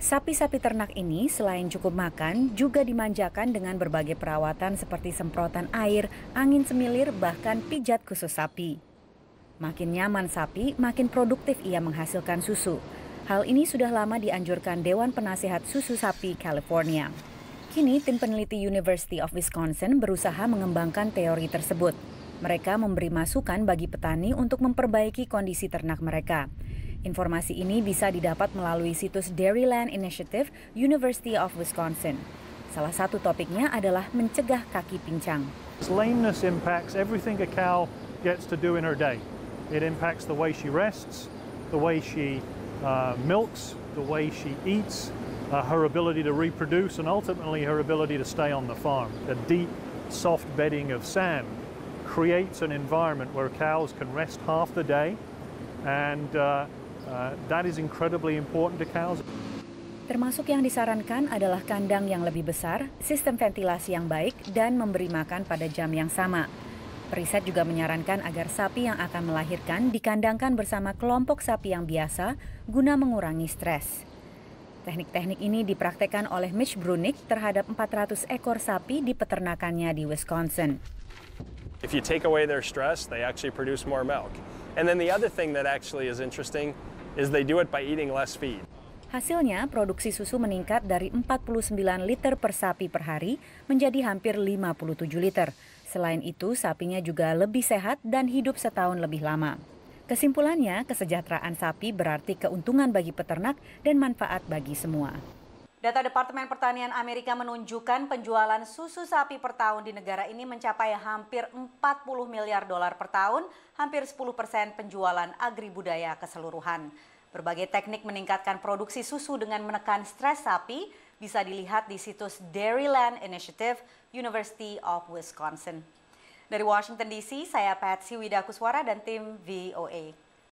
Sapi-sapi ternak ini selain cukup makan, juga dimanjakan dengan berbagai perawatan seperti semprotan air, angin semilir, bahkan pijat khusus sapi. Makin nyaman sapi, makin produktif ia menghasilkan susu. Hal ini sudah lama dianjurkan Dewan Penasehat Susu Sapi California. Kini, tim peneliti University of Wisconsin berusaha mengembangkan teori tersebut. Mereka memberi masukan bagi petani untuk memperbaiki kondisi ternak mereka. Informasi ini bisa didapat melalui situs Dairyland Initiative University of Wisconsin. Salah satu topiknya adalah mencegah kaki pincang. Lameness impacts everything a cow gets to do in her day. It impacts the way she rests, the way she uh, milks, the way she eats, uh, her ability to reproduce, and ultimately her ability to stay on the farm. The deep, soft bedding of sand creates an environment where cows can rest half the day and uh, Uh, that is incredibly important to cows. Termasuk yang disarankan adalah kandang yang lebih besar, sistem ventilasi yang baik, dan memberi makan pada jam yang sama. Periset juga menyarankan agar sapi yang akan melahirkan dikandangkan bersama kelompok sapi yang biasa guna mengurangi stres. Teknik-teknik ini dipraktekkan oleh Mitch Brunick terhadap 400 ekor sapi di peternakannya di Wisconsin. If you take away their stress, they actually produce more milk. And then the other thing that actually is interesting is they do it by eating less feed. Hasilnya, produksi susu meningkat dari 49 liter per sapi per hari menjadi hampir 57 liter. Selain itu, sapinya juga lebih sehat dan hidup setahun lebih lama. Kesimpulannya, kesejahteraan sapi berarti keuntungan bagi peternak dan manfaat bagi semua. Data Departemen Pertanian Amerika menunjukkan penjualan susu sapi per tahun di negara ini mencapai hampir 40 miliar dolar per tahun, hampir 10 persen penjualan agribudaya keseluruhan. Berbagai teknik meningkatkan produksi susu dengan menekan stres sapi bisa dilihat di situs Dairyland Initiative University of Wisconsin. Dari Washington DC, saya Patsy Widakuswara dan tim VOA.